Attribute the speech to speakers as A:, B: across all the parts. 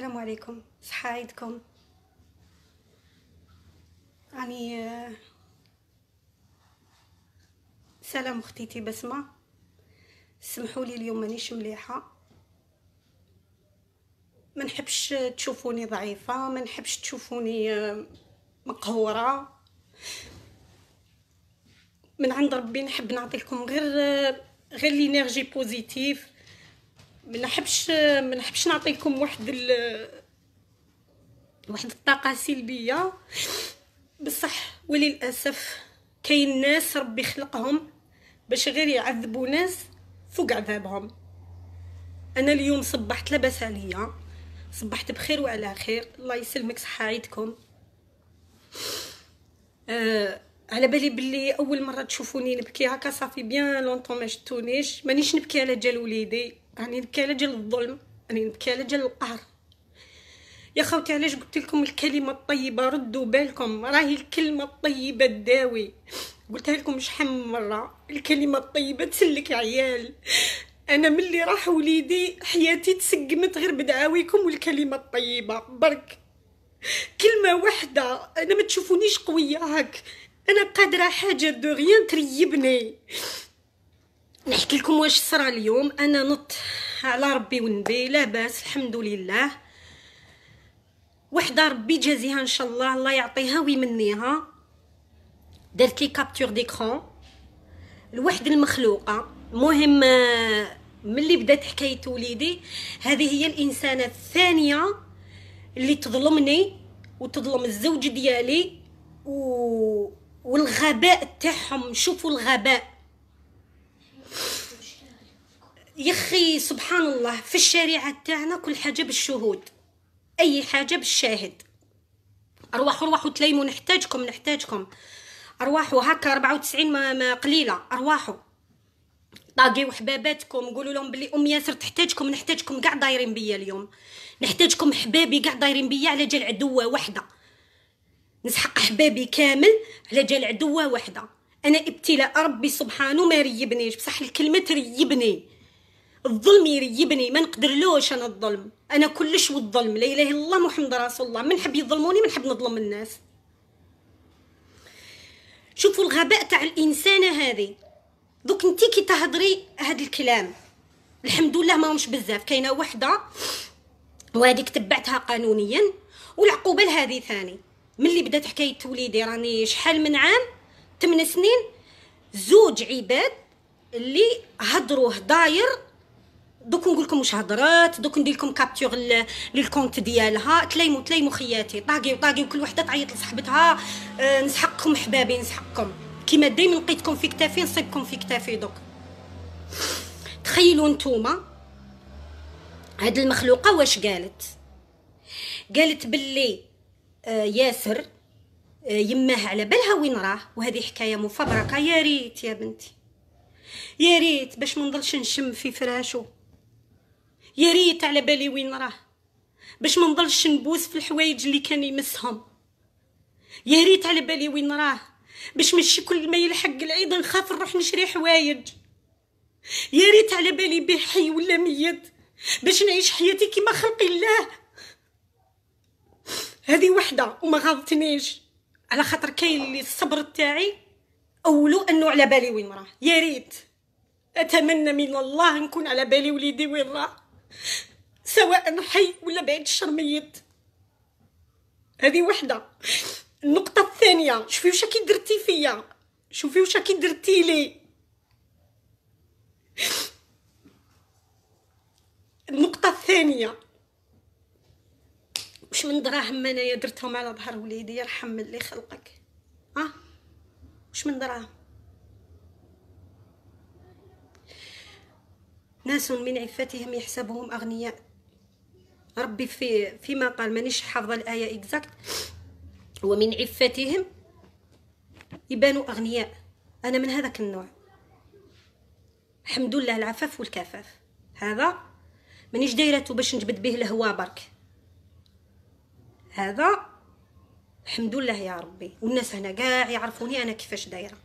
A: السلام عليكم صحة عيدكم راني آه، سلام اختيتي بسمه سمحوا لي اليوم مانيش مليحه ما نحبش تشوفوني ضعيفه ما نحبش تشوفوني آه، مقهوره من عند ربي نحب نعطيكم غير آه، غير لينيرجي بوزيتيف ما نحبش ما نحبش نعطيكم واحد ال... واحد الطاقه سلبيه بصح وللاسف كاين ناس ربي خلقهم باش غير يعذبوا ناس فوق عذابهم انا اليوم صبحت لاباس عليا صبحت بخير وعلى خير الله يسلمك صحه عيدكم آه على بالي بلي اول مره تشوفوني نبكي هكا صافي بيان لونطون ما شتونيش مانيش نبكي على جال وليدي راني على ديال الظلم راني نبكي على ديال القهر يا خوتي علاش قلت لكم الكلمه الطيبه ردوا بالكم راهي الكلمه الطيبه تداوي قلتها لكم شحال من مره الكلمه الطيبه تسلك عيال انا ملي راح وليدي حياتي تسقمت غير بدعاويكم والكلمه الطيبه برك كلمه واحده انا ما تشوفونيش قويه هاك انا قادره حاجه دو ريان تريبني نحكي لكم واش صرا اليوم انا نط على ربي والنبي لاباس الحمد لله وحده ربي جازيها ان شاء الله الله يعطيها ويمنيها درت لي كابتور ديكرون الوحده المخلوقه المهم آه، ملي بدات حكايه وليدي هذه هي الانسانه الثانيه اللي تظلمني وتظلم الزوج ديالي و... والغباء تاعهم شوفوا الغباء يخي سبحان الله في الشريعة تاعنا كل حاجة بالشهود أي حاجة بالشاهد أرواح أرواح تليمو نحتاجكم نحتاجكم أرواحوا هكا 94 ما, ما قليلة أرواحوا طاقيو حباباتكم قولوا لهم بلي أم ياسر تحتاجكم نحتاجكم قاع دايرين بيا اليوم نحتاجكم حبابي قاع دايرين بيا على جال عدوة وحدة نسحق حبابي كامل على جال عدوة وحدة أنا ابتلاء ربي سبحانه ما ريبنيش بصح الكلمة تريبني الظلم يريبني ما نقدرلوش انا الظلم انا كلش والظلم لا اله الا الله محمد رسول الله من حب يظلموني من حب نظلم الناس شوفوا الغباء تاع الانسانه هذه دوك انت كي تهضري هاد الكلام الحمد لله ما همش بزاف كاينه وحده وهذيك تبعتها قانونيا والعقوبه لهذه ثاني ملي بدات حكايه وليدي راني شحال من عام 8 سنين زوج عباد اللي هضروا هداير دوك نقول لكم واش هضرات دوك ندير لكم كابتور للكونت ديالها تليمو تليمو خياتي طاقي وطاقي وكل وحده تعيط لصاحبتها آه، نسحقكم حبابي نسحقكم كيما دايما لقيتكم في كتافي نصيبكم في كتافي دوك تخيلوا نتوما هاد المخلوقه واش قالت قالت باللي آه، ياسر آه، يماه على بالها وين راه وهذه حكايه مفبركه يا ريت يا بنتي يا ريت باش ما نضلش نشم في فراشو يا ريت على بالي وين راه باش ما نضلش نبوس في الحوايج اللي كان يمسهم يا ريت على بالي وين راه باش ماشي كل ما يلحق العيد نخاف نروح نشري حوايج يا ريت على بالي به حي ولا ميت باش نعيش حياتي كيما خلق الله هذه وحده وما غاضتنيش على خاطر كاين اللي الصبر تاعي اولو انه على بالي وين راه يا ريت اتمنى من الله نكون على بالي وليدي وين راه سواء حي ولا بعيد ميت هذه وحده النقطه الثانيه شوفي واش كي درتي فيا شوفي واش كي درتي لي النقطه الثانيه واش من دراهم انايا درتهم على ظهر وليدي يرحم اللي خلقك ها واش من دراهم ناس من عفتهم يحسبهم أغنياء ربي في فيما قال مانيش حافظة الآية إكزاكت ومن عفتهم يبانوا أغنياء أنا من هذاك النوع الحمد لله العفاف والكفاف هذا مانيش دايرته باش نجبد به الهوا برك هذا الحمد لله يا ربي والناس هنا كاع يعرفوني انا كيفاش دايره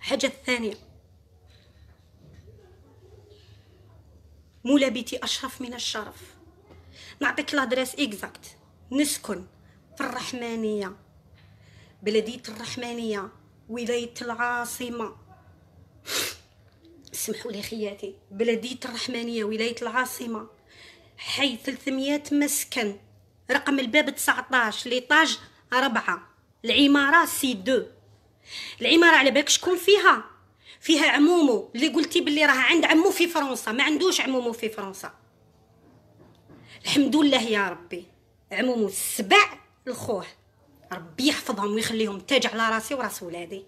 A: حاجه ثانيه مولا بيتي أشرف من الشرف نعطيك لادريس إكزاكت نسكن في الرحمانية بلدية الرحمانية ولاية العاصمة سمحوا لي خياتي بلدية الرحمانية ولاية العاصمة حي 300 مسكن رقم الباب 19 ليطاج 4 العمارة سي دو العمارة على بالك شكون فيها فيها عمومو اللي قلتي باللي راه عند عمو في فرنسا ما عندوش عمومو في فرنسا الحمد لله يا ربي عمومو السبع لخوه ربي يحفظهم ويخليهم تاج على راسي وراس ولادي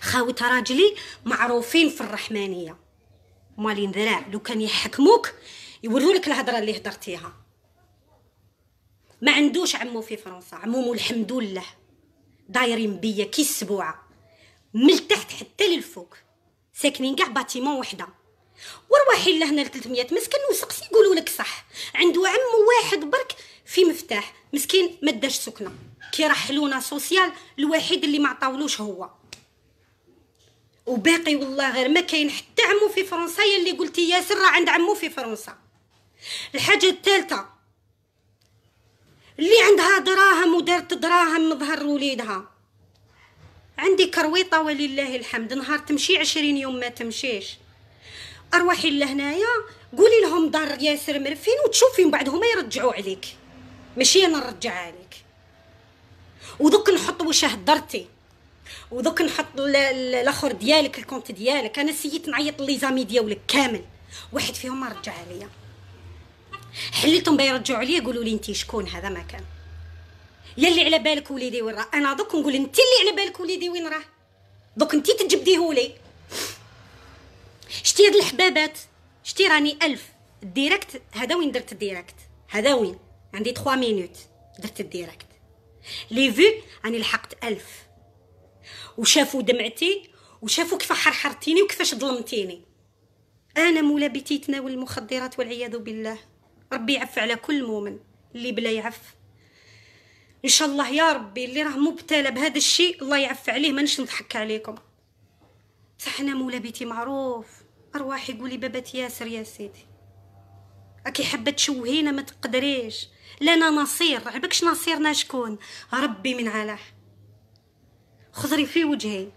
A: خاوت راجلي معروفين في الرحمانيه مالين ذراع لو كان يحكموك يورولك الهضره اللي هضرتيها ما عندوش عمو في فرنسا عمومو الحمد لله دايرين بيا كي السبوعه من التحت حتى للفوق ساكنين كاع باتيمون وحده ورواحي لهنا ل 300 مسكن وسقسي يقولوا لك صح عنده عمو واحد برك في مفتاح مسكين ما داش سكنه كيرحلونا سوسيال الوحيد اللي ما عطاولوش هو وباقي والله غير ما كاين حتى عمو في فرنسا اللي قلتي ياسر راه عند عمو في فرنسا الحاجه الثالثه اللي عندها دراهم ودارت دراهم مظهر وليدها عندي كرويطه ولله الحمد نهار تمشي عشرين يوم ما تمشيش ارواحي لهنايا قولي لهم دار ياسر مرفين وتشوفي من بعد هما يرجعوا عليك ماشي انا نرجع عليك ودوك نحط واش هدرتي ودوك نحط الاخر ديالك الكونت ديالك انا سيت نعيط لي زامي ديالك كامل واحد فيهم ما رجع عليا حليتهم بيرجعوا عليا قولوا لي انت شكون هذا ما كان يا اللي على بالك وليدي وين راه انا دوك نقول انت اللي على بالك وليدي وين راه دوك انت تجبديه لي شتي هاد الحبابات شتي راني ألف الديريكت هذا وين درت الديريكت هذا وين عندي 3 مينوت درت الديريكت لي فيو راني لحقت ألف وشافوا دمعتي وشافوا كيف حرحرتيني وكيفاش ظلمتيني انا مولا بيتي يتناول المخدرات والعياذ بالله ربي يعف على كل مؤمن اللي بلا يعف ان شاء الله يا ربي اللي راه مبتلى بهذا الشيء الله يعفى عليه مانيش نضحك عليكم صح انا مولا بيتي معروف ارواحي قولي بابات ياسر يا سيدي راكي حابه تشوهينا ما تقدريش لنا نصير عبكش نصيرنا شكون ربي من علاح خضري في وجهي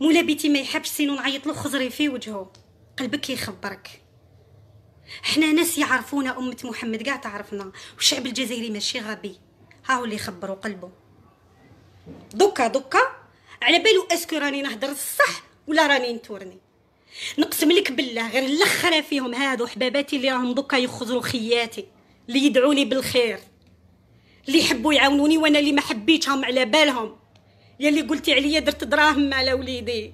A: مولا بيتي ما يحبش سينو نعيط له خزري في وجهه قلبك يخبرك حنا ناس يعرفونا أمة محمد قاع تعرفنا والشعب الجزائري ماشي غبي ها هو اللي يخبروا قلبه دوكا دوكا على بالو اسكو راني نهضر الصح ولا راني نتورني نقسم لك بالله غير الاخره فيهم هادو حباباتي اللي راهم دوكا يخزروا خياتي اللي يدعوني بالخير اللي يحبوا يعاونوني وانا اللي ما حبيتهم على بالهم يا اللي قلتي عليا درت دراهم على وليدي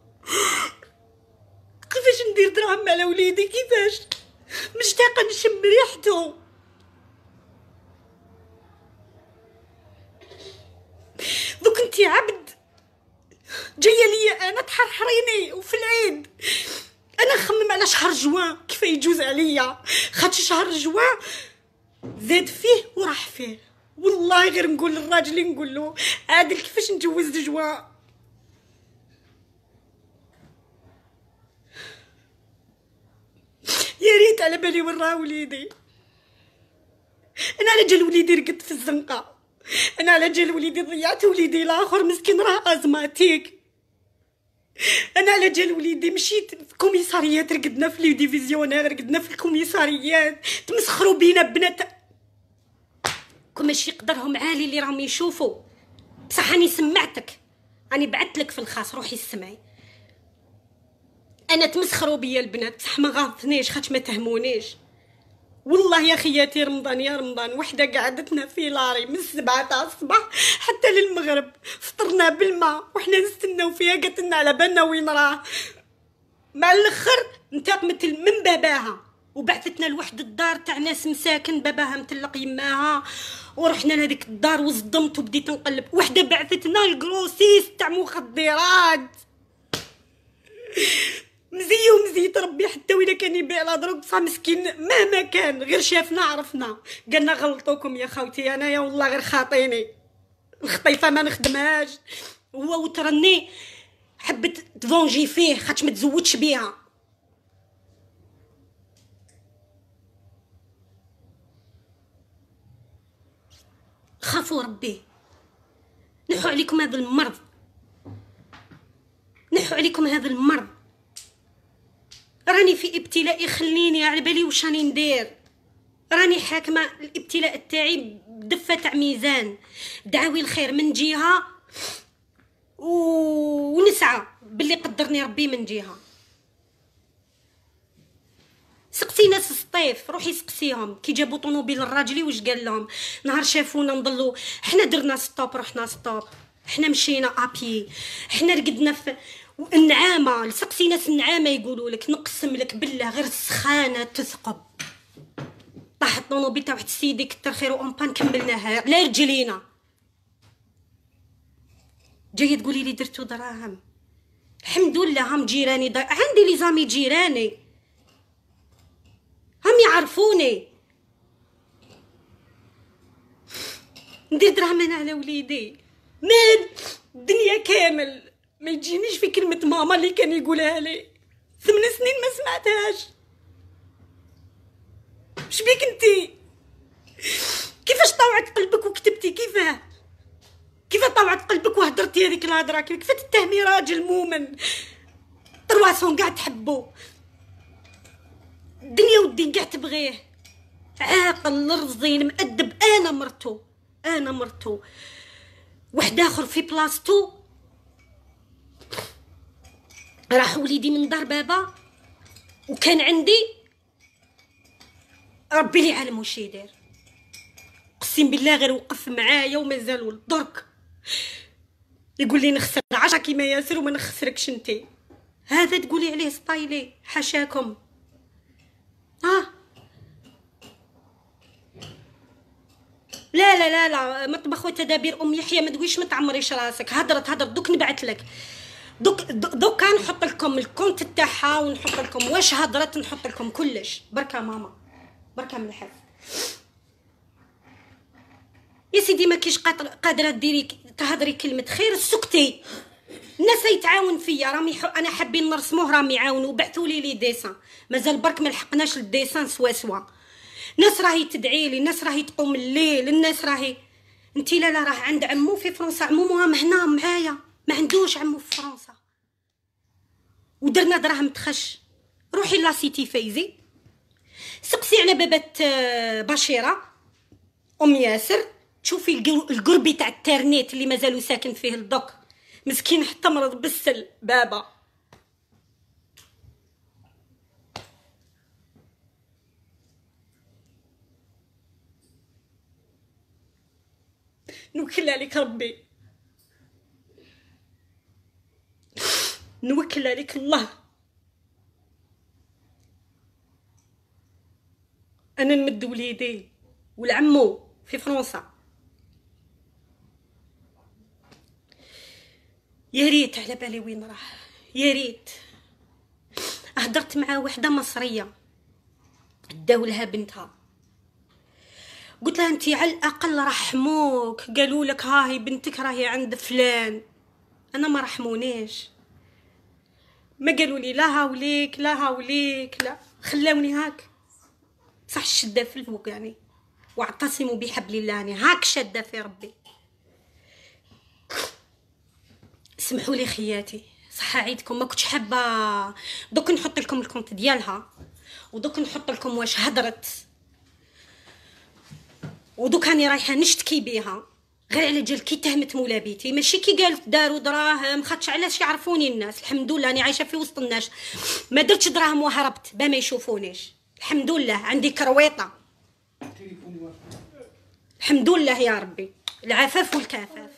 A: كيفاش ندير دراهم على وليدي كيفاش مشتاقه نشم ريحته دوك انتي عبد جايه ليا انا تحرحريني وفي العيد انا نخمم على شهر جوان كيف يجوز عليا خاطر شهر جوان زاد فيه وراح فيه والله غير نقول للراجل نقول له عادل كيفاش نجوز جوان على بالي وين راه وليدي انا على جال وليدي رقدت في الزنقه انا على جال وليدي ضيعت وليدي الاخر مسكين راه ازماتيك انا على جال وليدي مشيت في كوميساريات رقدنا في لي ديفيزيونير رقدنا في الكوميساريات تمسخروا بينا بنات كون ماشي قدرهم عالي اللي راهم يشوفوا بصح راني سمعتك راني بعثت لك في الخاص روحي سمعي انا تمسخروا بيا البنات بصح ما غلطنيش خاطش ما تهمونيش والله يا خياتي رمضان يا رمضان وحده قعدتنا في لاري من السبعة تاع الصباح حتى للمغرب فطرنا بالماء وحنا نستناو فيها لنا على بالنا وين راه مع الاخر انتقمت من باباها وبعثتنا لواحد الدار تاع ناس مساكن باباها متلق يماها ورحنا لهذيك الدار وصدمت وبديت نقلب وحده بعثتنا الكروسيس تاع مخدرات مزي مزيت ربي حتى ولا كان يبيع على دروك بصح مسكين مهما كان غير شافنا عرفنا قالنا غلطوكم يا خوتي انا يا والله غير خاطيني الخطيفه ما نخدمهاش هو وترني حبت تفونجي فيه خاطش ما تزوجش بيها خافوا ربي نحو عليكم هذا المرض نحو عليكم هذا المرض راني في ابتلاء خليني على بالي واش راني ندير راني حاكمه الابتلاء تاعي بدفه تاع ميزان دعاوي الخير من جهه و... ونسعى باللي قدرني ربي من جهه سقسي ناس الصيف روحي سقسيهم كي جابوا طوموبيل الراجلي واش قال لهم نهار شافونا نضلوا حنا درنا ستوب رحنا ستوب حنا مشينا ابي حنا رقدنا في والنعامه لسقسي ناس النعامه يقولوا لك نقسم لك بالله غير السخانه تثقب طاحت طونوبيل تاع واحد السيدي كتر خير اون كملناها على رجلينا جايه تقولي لي درتو دراهم الحمد لله هم جيراني دا... عندي لي زامي جيراني هم يعرفوني ندير دراهم انا على وليدي مال الدنيا كامل ما يجينيش في كلمة ماما اللي كان يقولها لي ثمان سنين ما سمعتهاش مش بيك انتي كيفاش طوعت قلبك وكتبتي كيفاه كيف طوعت قلبك وهدرتي هذيك الهضره كيف تتهمي راجل مؤمن ترواسون قاعد تحبو الدنيا والدين قاعد تبغيه عاقل رزين مأدب انا مرتو انا مرتو واحد اخر في بلاصتو راح وليدي من دار بابا وكان عندي ربي لي عالم واش يدير قسم بالله غير وقف معايا ومازالو الدرك يقول لي نخسر عشا كيما ياسر وما نخسركش انتي هذا تقولي عليه سطايلي حاشاكم اه لا لا لا لا مطبخ وتدابير ام يحيى ما تقوليش ما تعمريش راسك هدرت هدرت دوك نبعث لك دوك دوكا نحط لكم الكونت تاعها ونحط لكم واش هضرت نحط لكم كلش بركه ماما بركه من الحف يا سيدي ما كيش قادره ديري تهضري كلمه خير سكتي الناس يتعاون فيا رامي حو انا حابين نرسموه رامي يعاونوا بعثوا لي لي ديسان مازال برك ما لحقناش الديسان سوا سوا ناس راهي تدعي لي ناس راهي تقوم الليل الناس راهي انت لا لا راه عند عمو في فرنسا عمو مهم هنا معايا ما عندوش عمو في فرنسا ودرنا دراهم تخش روحي لا سيتي فايزي سقسي على بابات آه، بشيره ام ياسر تشوفي القربي تاع الترنيت اللي مازالو ساكن فيه الدوك مسكين حتى مرض بالسل بابا نوكل عليك ربي وحل عليك الله انا نمد وليدي والعمو في فرنسا يا ريت على بالي وين راح يا ريت هضرت مع وحده مصريه داولها بنتها قلت لها انت على الاقل رحموك قالوا لك هاي بنتك راهي عند فلان انا ما رحمونيش ما قالوا لي لا هاوليك لا هاوليك لا خلاوني هاك بصح الشده في الفوق يعني واعتصموا بحبل الله يعني هاك شاده في ربي سمحوا لي خياتي صح عيدكم ما كنتش حابه دوك نحط لكم الكونت ديالها ودوك نحط لكم واش هضرت ودوك راني رايحه نشتكي بيها غير على جال كي تهمت مولا بيتي ماشي كي قالت داروا دراهم خاطش علاش يعرفوني الناس الحمد لله راني عايشه في وسط الناس ما درتش دراهم وهربت با ما يشوفونيش الحمد لله عندي كرويطه الحمد لله يا ربي العفاف والكفاف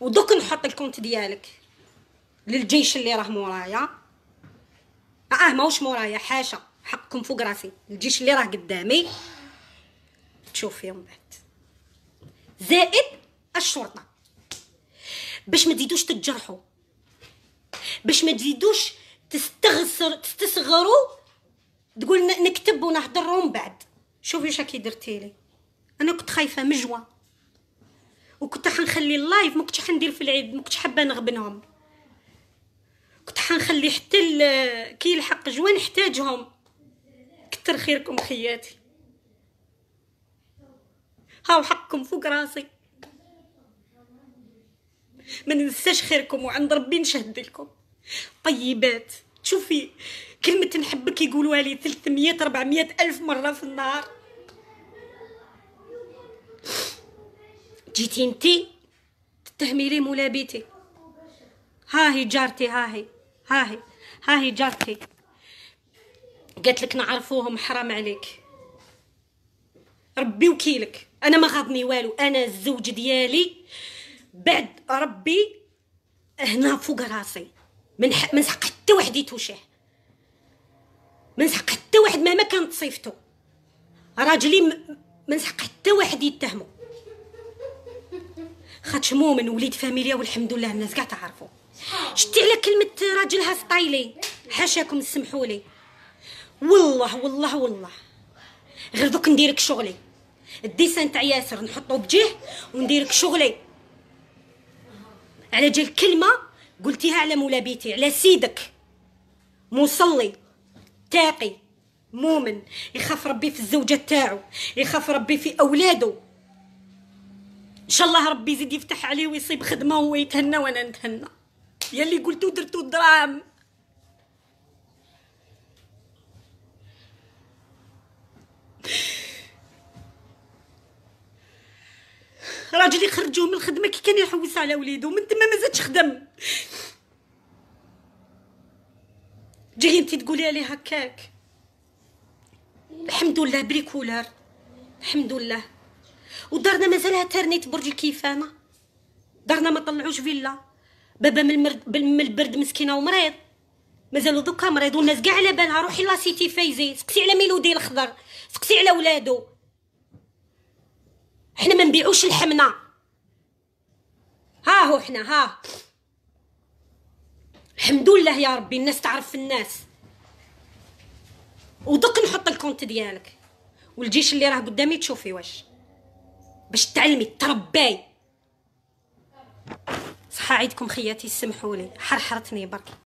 A: ودوك نحط الكونت ديالك للجيش اللي راه مورايا اه ماهوش مورايا حاشا حقكم فوق راسي الجيش اللي راه قدامي تشوفيه من بعد زائد الشرطه باش ما تزيدوش تجرحوا باش ما تزيدوش تستغسر تستصغروا تقول نكتب ونهضر من بعد شوفي واش كي درتي لي انا كنت خايفه مجوى وكنت حنخلي اللايف ما كنتش حندير في العيد ما كنتش حابه نغبنهم كنت حنخلي حتى كي الحق جوا نحتاجهم كتر خيركم خياتي هاو حقكم فوق راسي ما ننساش خيركم وعند ربي نشهد لكم طيبات شوفي كلمة نحبك يقولوها لي 300 400 ألف مرة في النهار جيتي انتي تتهمي لي مولا بيتي ها هي جارتي ها هي ها هي ها هي جارتي قالت لك نعرفوهم حرام عليك ربي وكيلك انا ما غاضني والو انا الزوج ديالي بعد ربي هنا فوق راسي من حق من حق حتى واحد يتوشاه من حق حتى واحد مهما كانت صيفته راجلي من حق حتى واحد يتهمه خاطش مؤمن وليد فاميليا والحمد لله الناس كاع تعرفوا شتي على كلمه راجلها سطايلي حاشاكم سمحولي والله والله والله غير دوك نديرك شغلي الديسان تاع ياسر نحطو وندير ونديرك شغلي على جال كلمه قلتيها على مولا بيتي على سيدك مصلي تاقي مؤمن يخاف ربي في الزوجه تاعو يخاف ربي في اولاده ان شاء الله ربي يزيد يفتح عليه ويصيب خدمه ويتهنى وانا نتهنى يا اللي قلتو درتو الدراهم راجلي خرجوه من الخدمه كي كان يحوس على وليده من تما مازادش خدم جاي انت تقولي عليه هكاك الحمد لله بريكولار الحمد لله ودارنا مازالها ترنيت برج الكيفانه دارنا ما طلعوش فيلا بابا من المرد من البرد مسكينه ومريض مازالو دوكا مريض والناس كاع على بالها روحي لا سيتي فايزي سقسي على ميلودي الخضر سقسي على ولادو حنا ما نبيعوش الحمنه ها هو حنا ها الحمد لله يا ربي الناس تعرف الناس ودق نحط الكونت ديالك والجيش اللي راه قدامي تشوفي واش باش تعلمي ترباي صحه عيدكم خياتي سمحولي حرحرتني برك